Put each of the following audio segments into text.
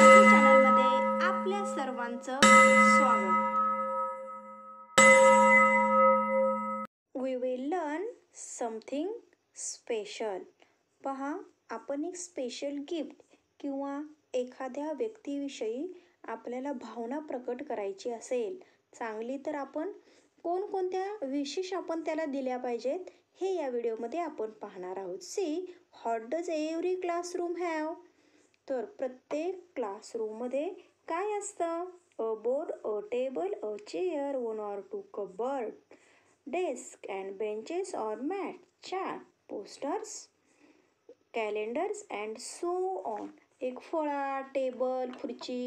आपल्या सर्वांचं स्वागत we will learn something special पहा आपण एक स्पेशल गिफ्ट किंवा एखाद्या व्यक्तीविषयी आपल्याला भावना प्रकट करायची असेल चांगली तर आपण कोणकोणत्या विशेष आपण त्याला दिल्या पाहिजेत हे या व्हिडिओमध्ये आपण पाहणार आहोत see what does every classroom have तर प्रत्येक क्लासरूममध्ये काय असतं a board a table a chair one or two cupboard desk and benches or mat chart posters calendars and so on एक फळा टेबल खुर्ची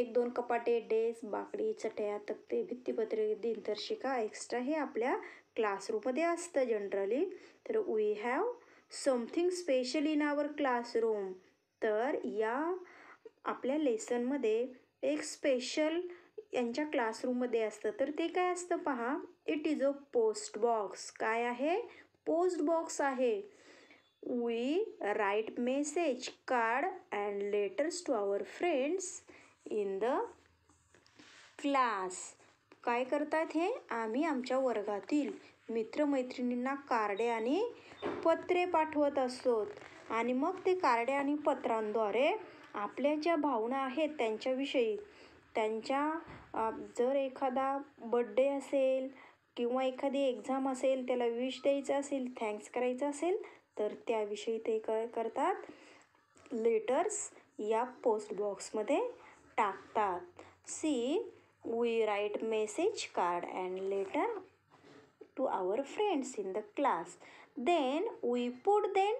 एक दोन कपाटे डेस्क बाकडी चटया तक्ते भित्तीपत्रे दिनदर्शिका एक्स्ट्रा हे आपल्या क्लासरूममध्ये असतं जनरली तर we have something special in our classroom तर या आपल्या लेसनमध्ये एक स्पेशल यांच्या क्लासरूममध्ये असतं तर ते काय असतं पहा it is a post box काय आहे पोस्ट बॉक्स आहे we write message card and letters to our friends in the class काय करतात हे आम्ही आमच्या वर्गातील मित्रमैत्रिणींना कार्डे आणि पत्रे पाठवत असतो आणि मग ते कार्डे आणि पत्रांद्वारे आपल्या ज्या भावना आहेत त्यांच्याविषयी त्यांच्या जर एखादा बड्डे असेल किंवा एखादी एक्झाम असेल त्याला विश द्यायचं असेल थँक्स करायचं असेल तर त्याविषयी ते क करतात लेटर्स या पोस्ट बॉक्समध्ये टाकतात see we write message card and letter to our friends in the class then we put then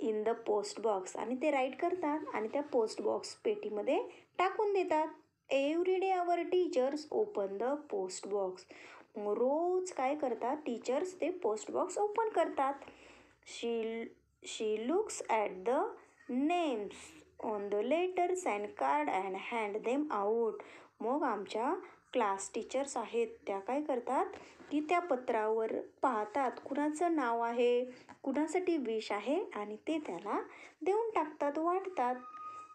in the post box आणि ते राईट करतात आणि त्या पोस्ट बॉक्स पेटीमध्ये टाकून देतात every day our teachers open the post box रोज काय करतात टीचर्स ते पोस्ट बॉक्स ओपन करतात she she looks at the names on the letters and card and hand them out मग आमच्या क्लास टीचर्स आहेत त्या काय करतात की त्या पत्रावर पाहतात कुणाचं नाव आहे कुणासाठी विश आहे आणि ते त्याला देऊन टाकतात वाटतात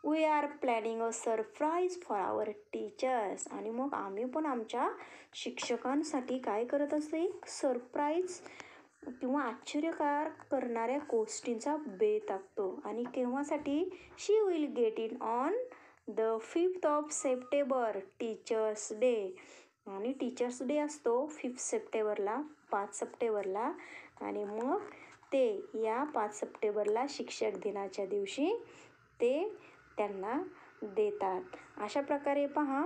we are planning a surprise for our teachers आणि मग आम्ही पण आमच्या शिक्षकांसाठी काय करत असतो एक सरप्राईज किंवा आश्चर्यकार करणाऱ्या गोष्टींचा बेत टाकतो आणि केव्हासाठी she will get in on the fifth of September teachers day आणि टीचर्स डे असतो फिफ्थ सप्टेंबरला पाच सप्टेंबरला आणि मग ते या पाच सप्टेंबरला शिक्षक दिनाच्या दिवशी ते त्यांना देतात अशा प्रकारे पहा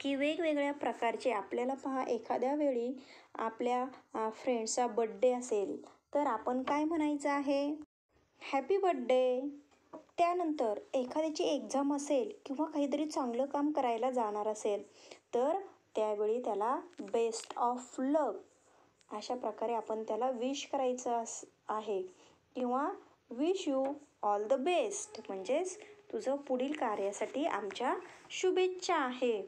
की वेगवेगळ्या प्रकारचे आपल्याला पहा एखाद्या वेळी आपल्या फ्रेंड्सचा बड्डे असेल तर आपण काय म्हणायचं आहे हॅपी बड्डे त्यानंतर एखाद्याची एक्झाम असेल किंवा काहीतरी चांगलं काम करायला जाणार असेल तर त्यावेळी त्याला बेस्ट ऑफ लक अशा प्रकारे आपण त्याला विश करायचं अस आहे किंवा wish you all the best म्हणजेच तुझं पुढील कार्यासाठी आमच्या शुभेच्छा आहे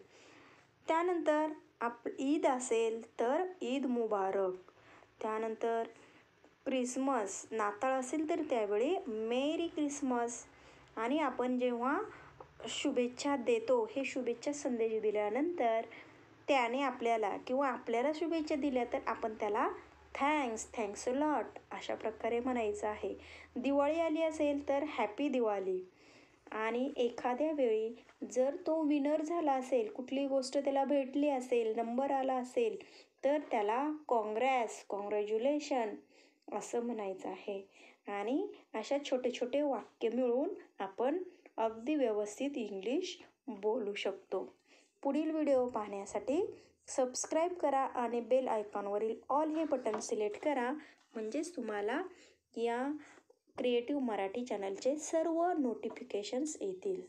त्यानंतर आप ईद असेल तर ईद मुबारक त्यानंतर क्रिसमस नाताळ असेल तर त्यावेळी मेरी क्रिसमस आणि आपण जेव्हा शुभेच्छा देतो हे शुभेच्छा संदेश दिल्यानंतर त्याने आपल्याला किंवा आपल्याला शुभेच्छा दिल्या तर आपण त्याला थँक्स थँक्स लॉट अशा प्रकारे म्हणायचं आहे दिवाळी आली असेल तर हॅपी दिवाळी आणि एखाद्या वेळी जर तो विनर झाला असेल कुठली गोष्ट त्याला भेटली असेल नंबर आला असेल तर त्याला काँग्रॅस कॉंग्रॅच्युलेशन असं म्हणायचं आहे आणि अशा छोटे छोटे वाक्य मिळून आपण अगदी व्यवस्थित इंग्लिश बोलू शकतो पुढील व्हिडिओ पाहण्यासाठी सबस्क्राईब करा आणि बेल आयकॉनवरील ऑल हे बटन सिलेक्ट करा म्हणजेच तुम्हाला या क्रिएटिव्ह मराठी चॅनलचे सर्व नोटिफिकेशन्स येतील